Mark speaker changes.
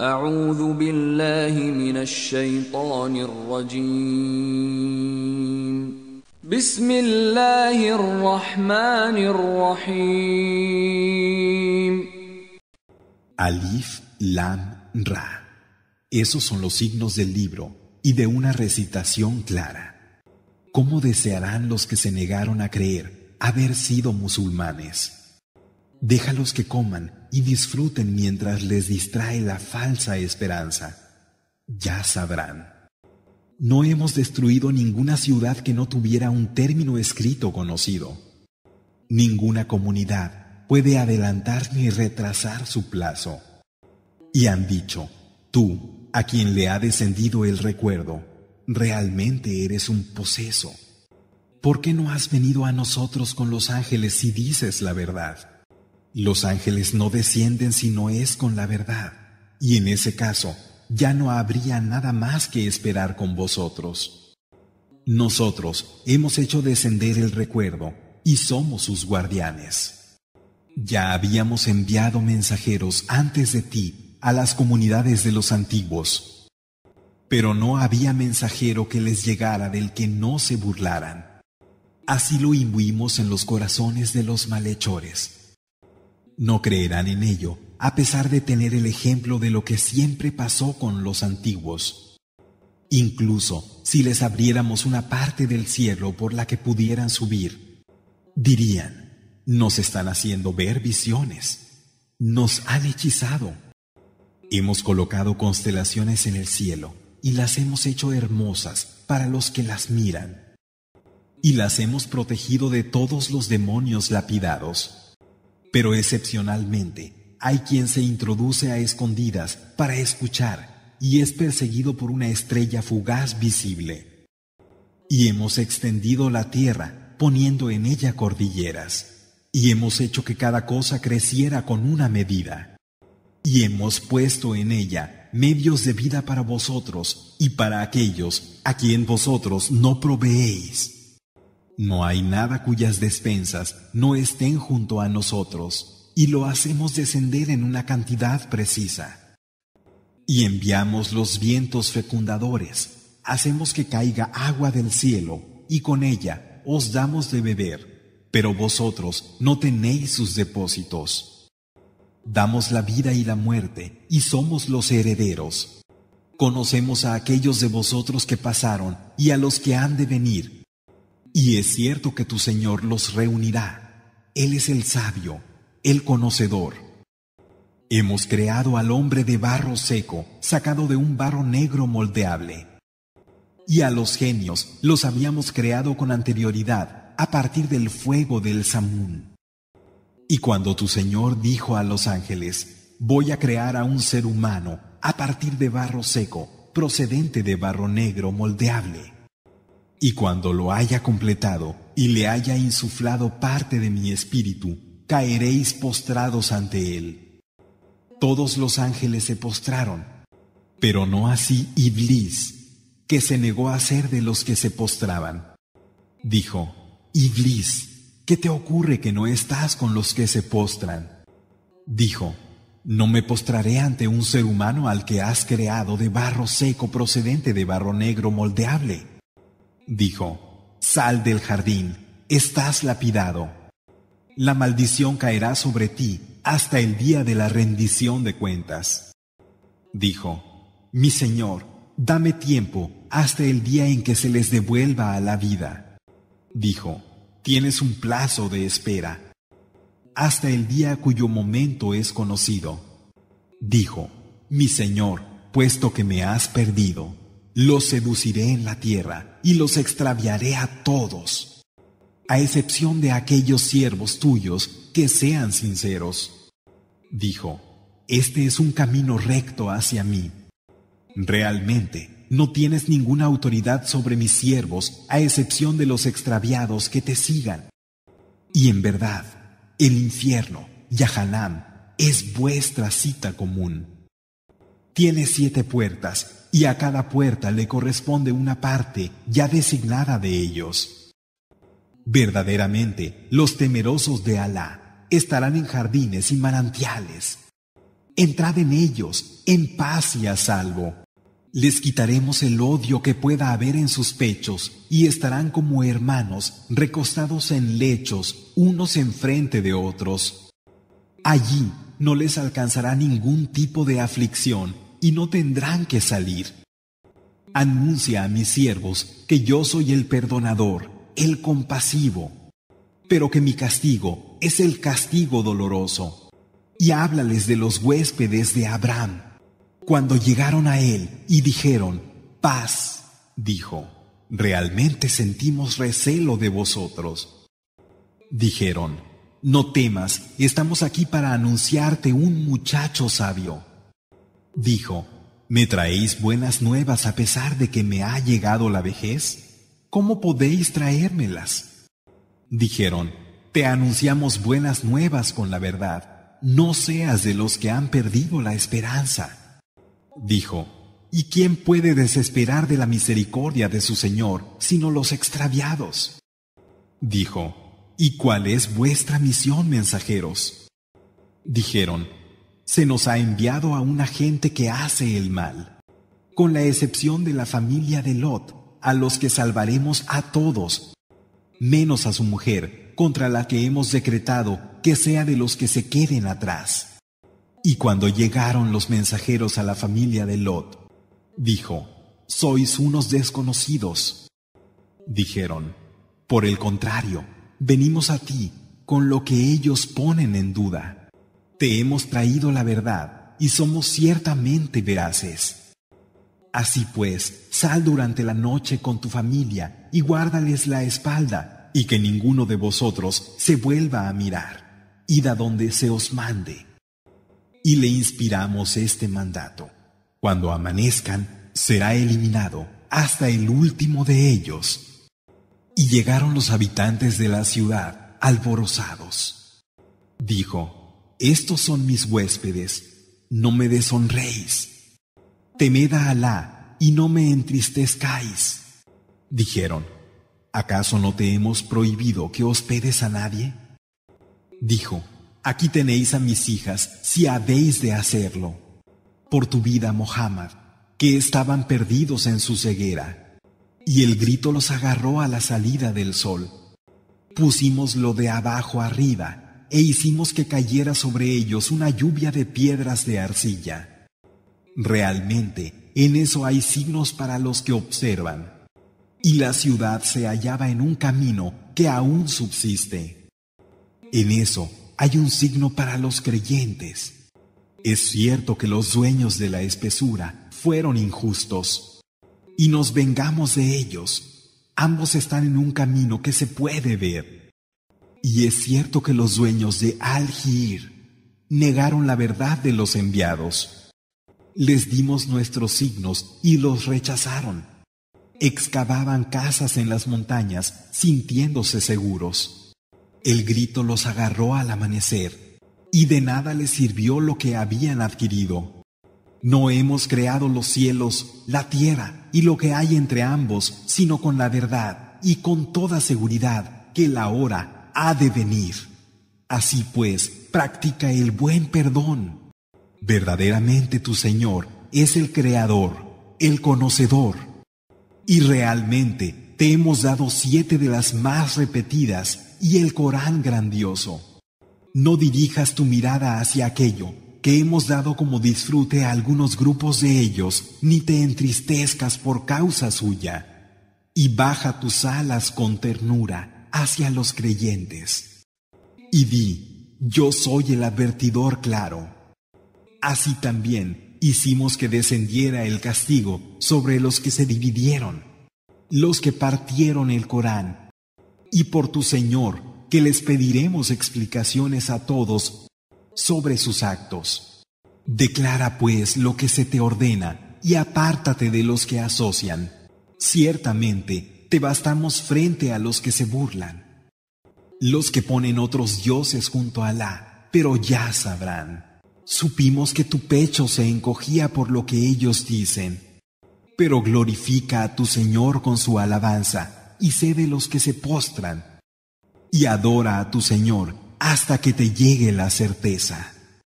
Speaker 1: أعوذ Alif Lam Ra Esos son los signos del libro y de una recitación clara. ¿Cómo desearán los que se negaron a creer haber sido musulmanes? Déjalos que coman y disfruten mientras les distrae la falsa esperanza. Ya sabrán. No hemos destruido ninguna ciudad que no tuviera un término escrito conocido. Ninguna comunidad puede adelantar ni retrasar su plazo. Y han dicho, tú, a quien le ha descendido el recuerdo, realmente eres un poseso. ¿Por qué no has venido a nosotros con los ángeles si dices la verdad? Los ángeles no descienden si no es con la verdad, y en ese caso ya no habría nada más que esperar con vosotros. Nosotros hemos hecho descender el recuerdo y somos sus guardianes. Ya habíamos enviado mensajeros antes de ti a las comunidades de los antiguos, pero no había mensajero que les llegara del que no se burlaran. Así lo imbuimos en los corazones de los malhechores no creerán en ello, a pesar de tener el ejemplo de lo que siempre pasó con los antiguos. Incluso si les abriéramos una parte del cielo por la que pudieran subir, dirían, nos están haciendo ver visiones, nos han hechizado. Hemos colocado constelaciones en el cielo y las hemos hecho hermosas para los que las miran. Y las hemos protegido de todos los demonios lapidados. Pero excepcionalmente, hay quien se introduce a escondidas para escuchar y es perseguido por una estrella fugaz visible. Y hemos extendido la tierra poniendo en ella cordilleras. Y hemos hecho que cada cosa creciera con una medida. Y hemos puesto en ella medios de vida para vosotros y para aquellos a quien vosotros no proveéis. No hay nada cuyas despensas no estén junto a nosotros, y lo hacemos descender en una cantidad precisa. Y enviamos los vientos fecundadores, hacemos que caiga agua del cielo, y con ella os damos de beber, pero vosotros no tenéis sus depósitos. Damos la vida y la muerte, y somos los herederos. Conocemos a aquellos de vosotros que pasaron y a los que han de venir y es cierto que tu Señor los reunirá. Él es el sabio, el conocedor. Hemos creado al hombre de barro seco, sacado de un barro negro moldeable. Y a los genios los habíamos creado con anterioridad, a partir del fuego del Samún. Y cuando tu Señor dijo a los ángeles, voy a crear a un ser humano, a partir de barro seco, procedente de barro negro moldeable. Y cuando lo haya completado y le haya insuflado parte de mi espíritu, caeréis postrados ante él. Todos los ángeles se postraron, pero no así Iblis, que se negó a ser de los que se postraban. Dijo, Iblis, ¿qué te ocurre que no estás con los que se postran? Dijo, no me postraré ante un ser humano al que has creado de barro seco procedente de barro negro moldeable. Dijo, Sal del jardín, estás lapidado. La maldición caerá sobre ti hasta el día de la rendición de cuentas. Dijo, Mi Señor, dame tiempo hasta el día en que se les devuelva a la vida. Dijo, Tienes un plazo de espera, hasta el día cuyo momento es conocido. Dijo, Mi Señor, puesto que me has perdido. Los seduciré en la tierra y los extraviaré a todos, a excepción de aquellos siervos tuyos que sean sinceros. Dijo, Este es un camino recto hacia mí. Realmente, no tienes ninguna autoridad sobre mis siervos, a excepción de los extraviados que te sigan. Y en verdad, el infierno, Yahanam, es vuestra cita común. Tiene siete puertas y a cada puerta le corresponde una parte ya designada de ellos. Verdaderamente, los temerosos de Alá estarán en jardines y manantiales. Entrad en ellos en paz y a salvo. Les quitaremos el odio que pueda haber en sus pechos y estarán como hermanos recostados en lechos, unos enfrente de otros. Allí no les alcanzará ningún tipo de aflicción y no tendrán que salir. Anuncia a mis siervos que yo soy el perdonador, el compasivo, pero que mi castigo es el castigo doloroso. Y háblales de los huéspedes de Abraham. Cuando llegaron a él y dijeron, paz, dijo, realmente sentimos recelo de vosotros. Dijeron, no temas, estamos aquí para anunciarte un muchacho sabio. Dijo, ¿me traéis buenas nuevas a pesar de que me ha llegado la vejez? ¿Cómo podéis traérmelas? Dijeron, te anunciamos buenas nuevas con la verdad, no seas de los que han perdido la esperanza. Dijo, ¿y quién puede desesperar de la misericordia de su Señor sino los extraviados? Dijo, ¿y cuál es vuestra misión, mensajeros? Dijeron, se nos ha enviado a una gente que hace el mal, con la excepción de la familia de Lot, a los que salvaremos a todos, menos a su mujer, contra la que hemos decretado que sea de los que se queden atrás. Y cuando llegaron los mensajeros a la familia de Lot, dijo, Sois unos desconocidos. Dijeron, Por el contrario, venimos a ti con lo que ellos ponen en duda. Te hemos traído la verdad y somos ciertamente veraces. Así pues, sal durante la noche con tu familia y guárdales la espalda, y que ninguno de vosotros se vuelva a mirar. Id a donde se os mande. Y le inspiramos este mandato. Cuando amanezcan, será eliminado hasta el último de ellos. Y llegaron los habitantes de la ciudad alborozados. Dijo, estos son mis huéspedes, no me deshonréis. Temed a Alá y no me entristezcáis. Dijeron, ¿acaso no te hemos prohibido que hospedes a nadie? Dijo, aquí tenéis a mis hijas si habéis de hacerlo. Por tu vida, Mohammed, que estaban perdidos en su ceguera. Y el grito los agarró a la salida del sol. lo de abajo arriba e hicimos que cayera sobre ellos una lluvia de piedras de arcilla. Realmente, en eso hay signos para los que observan. Y la ciudad se hallaba en un camino que aún subsiste. En eso hay un signo para los creyentes. Es cierto que los dueños de la espesura fueron injustos. Y nos vengamos de ellos. Ambos están en un camino que se puede ver. Y es cierto que los dueños de al jir negaron la verdad de los enviados. Les dimos nuestros signos y los rechazaron. Excavaban casas en las montañas sintiéndose seguros. El grito los agarró al amanecer y de nada les sirvió lo que habían adquirido. No hemos creado los cielos, la tierra y lo que hay entre ambos, sino con la verdad y con toda seguridad que la hora ha de venir. Así pues, practica el buen perdón. Verdaderamente tu Señor es el Creador, el Conocedor. Y realmente te hemos dado siete de las más repetidas y el Corán grandioso. No dirijas tu mirada hacia aquello que hemos dado como disfrute a algunos grupos de ellos, ni te entristezcas por causa suya. Y baja tus alas con ternura hacia los creyentes. Y di, yo soy el advertidor claro. Así también hicimos que descendiera el castigo sobre los que se dividieron, los que partieron el Corán. Y por tu Señor, que les pediremos explicaciones a todos sobre sus actos. Declara pues lo que se te ordena y apártate de los que asocian. Ciertamente, te bastamos frente a los que se burlan, los que ponen otros dioses junto a la. pero ya sabrán. Supimos que tu pecho se encogía por lo que ellos dicen, pero glorifica a tu Señor con su alabanza y sé de los que se postran, y adora a tu Señor hasta que te llegue la certeza.